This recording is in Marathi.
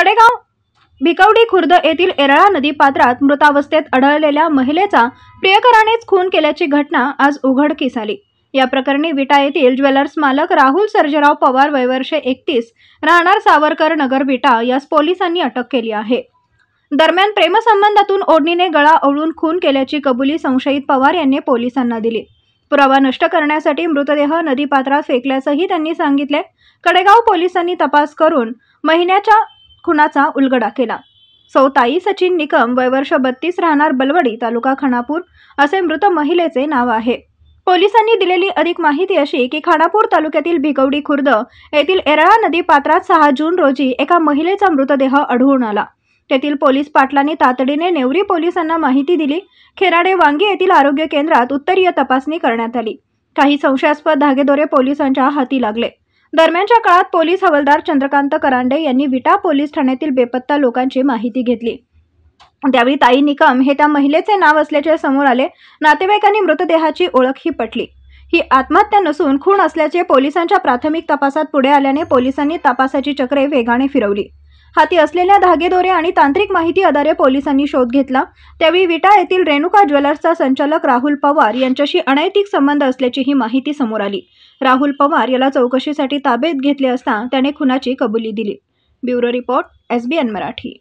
कडेगाव भिकवडी खुर्द येथील एरळा नदी पात्रात मृतावस्थेत आढळलेल्या महिलेचा प्रियकरानेच खून केल्याची घटना आज उघडकीस आली या प्रकरणी विटा येथील ज्वेलर्स मालक राहुल सर्जेराव पवार वयवर्षे एकतीस राहणार सावरकर नगर विटा यास पोलिसांनी अटक केली आहे दरम्यान प्रेमसंबंधातून ओढणीने गळा ओळून खून केल्याची कबुली संशयित पवार यांनी पोलिसांना दिली पुरावा नष्ट करण्यासाठी मृतदेह नदीपात्रात फेकल्याचंही त्यांनी सांगितले कडेगाव पोलिसांनी तपास करून महिन्याच्या खुनाचा उलगडा केला सौताई सचिन निकम वय वर्ष बत्तीस राहणार बलवडी तालुका खानापूर असे मृत महिलेचे नाव आहे पोलिसांनी दिलेली अधिक माहिती अशी की खाणापूर तालुक्यातील भिकवडी खुर्द येथील एरळा नदी पात्रात सहा जून रोजी एका महिलेचा मृतदेह आढळून आला तेथील पोलीस पाटलांनी तातडीने नेवरी पोलिसांना माहिती दिली खेराडे वांगी येथील आरोग्य केंद्रात उत्तरीय तपासणी करण्यात आली काही संशयास्पद धागेदोरे पोलिसांच्या हाती लागले दरम्यानच्या काळात पोलीस हवलदार चंद्रकांत करांडे यांनी विटा पोलीस ठाण्यातील बेपत्ता लोकांची माहिती घेतली त्यावेळी ताई निकम हे त्या महिलेचे नाव असल्याचे समोर आले नातेवाईकांनी मृतदेहाची ओळख ही पटली ही आत्महत्या नसून खून असल्याचे पोलिसांच्या प्राथमिक तपासात पुढे आल्याने पोलिसांनी तपासाची चक्रे वेगाने फिरवली हाती असलेल्या धागेदोरे आणि तांत्रिक माहिती आधारे पोलिसांनी शोध घेतला त्यावेळी विटा येथील रेणुका ज्वेलर्सचा संचालक राहुल पवार यांच्याशी अनैतिक संबंध असल्याची ही माहिती समोर आली राहुल पवार याला चौकशीसाठी ताब्यात घेतले असता त्याने खुनाची कबुली दिली ब्युरो रिपोर्ट एसबीएन मराठी